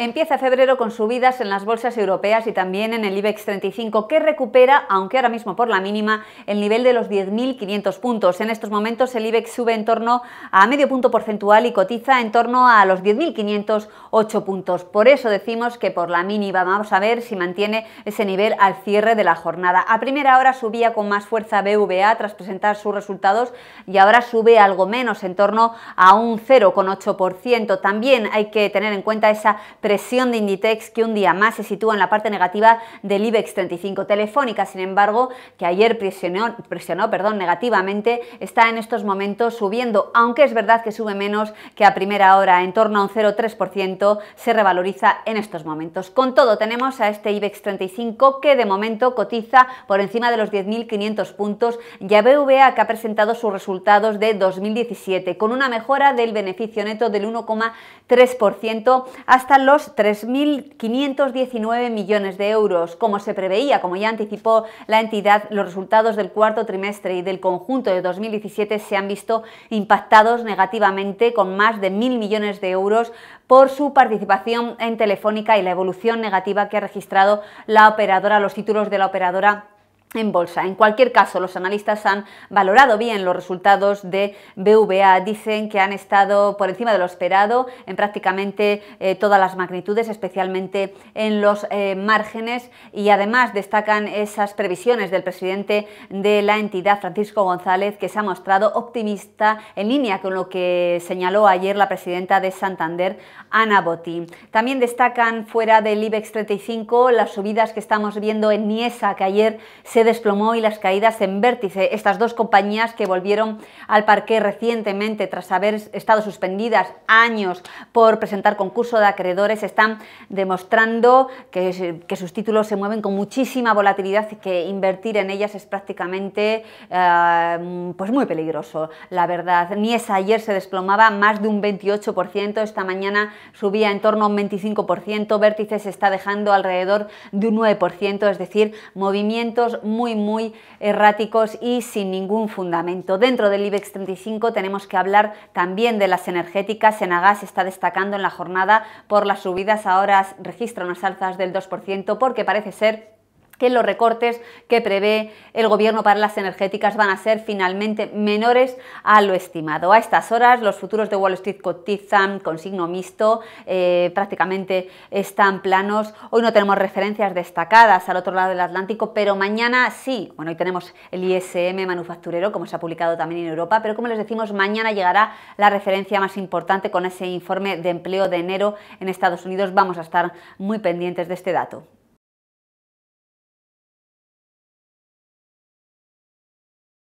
Empieza febrero con subidas en las bolsas europeas y también en el IBEX 35, que recupera, aunque ahora mismo por la mínima, el nivel de los 10.500 puntos. En estos momentos el IBEX sube en torno a medio punto porcentual y cotiza en torno a los 10.508 puntos. Por eso decimos que por la mínima vamos a ver si mantiene ese nivel al cierre de la jornada. A primera hora subía con más fuerza BVA tras presentar sus resultados y ahora sube algo menos, en torno a un 0,8%. También hay que tener en cuenta esa presión de Inditex que un día más se sitúa en la parte negativa del IBEX 35. Telefónica, sin embargo, que ayer presionó, presionó perdón, negativamente, está en estos momentos subiendo, aunque es verdad que sube menos que a primera hora, en torno a un 0,3% se revaloriza en estos momentos. Con todo, tenemos a este IBEX 35 que de momento cotiza por encima de los 10.500 puntos ya a BVA que ha presentado sus resultados de 2017 con una mejora del beneficio neto del 1,3% hasta los 3.519 millones de euros, como se preveía, como ya anticipó la entidad, los resultados del cuarto trimestre y del conjunto de 2017 se han visto impactados negativamente con más de 1.000 millones de euros por su participación en Telefónica y la evolución negativa que ha registrado la operadora, los títulos de la operadora en bolsa. En cualquier caso, los analistas han valorado bien los resultados de BVA. Dicen que han estado por encima de lo esperado en prácticamente eh, todas las magnitudes, especialmente en los eh, márgenes. Y además destacan esas previsiones del presidente de la entidad, Francisco González, que se ha mostrado optimista en línea con lo que señaló ayer la presidenta de Santander, Ana Botín. También destacan fuera del IBEX 35 las subidas que estamos viendo en Niesa, que ayer se se desplomó y las caídas en vértice. Estas dos compañías que volvieron al parque recientemente tras haber estado suspendidas años por presentar concurso de acreedores están demostrando que, sus títulos se mueven con muchísima volatilidad y que invertir en ellas es prácticamente eh, pues muy peligroso, la verdad. Nies ayer se desplomaba más de un 28%, esta mañana subía en torno a un 25%, Vértice se está dejando alrededor de un 9%, es decir, movimientos muy, muy erráticos y sin ningún fundamento. Dentro del IBEX 35 tenemos que hablar también de las energéticas. Senagas está destacando en la jornada por las subidas, ahora registra unas alzas del 2% porque parece ser que los recortes que prevé el gobierno para las energéticas van a ser finalmente menores a lo estimado. A estas horas los futuros de Wall Street cotizan con signo mixto, eh, prácticamente están planos. Hoy no tenemos referencias destacadas al otro lado del Atlántico, pero mañana sí. Bueno, hoy tenemos el ISM manufacturero, como se ha publicado también en Europa, pero como les decimos, mañana llegará la referencia más importante con ese informe de empleo de enero en Estados Unidos. Vamos a estar muy pendientes de este dato.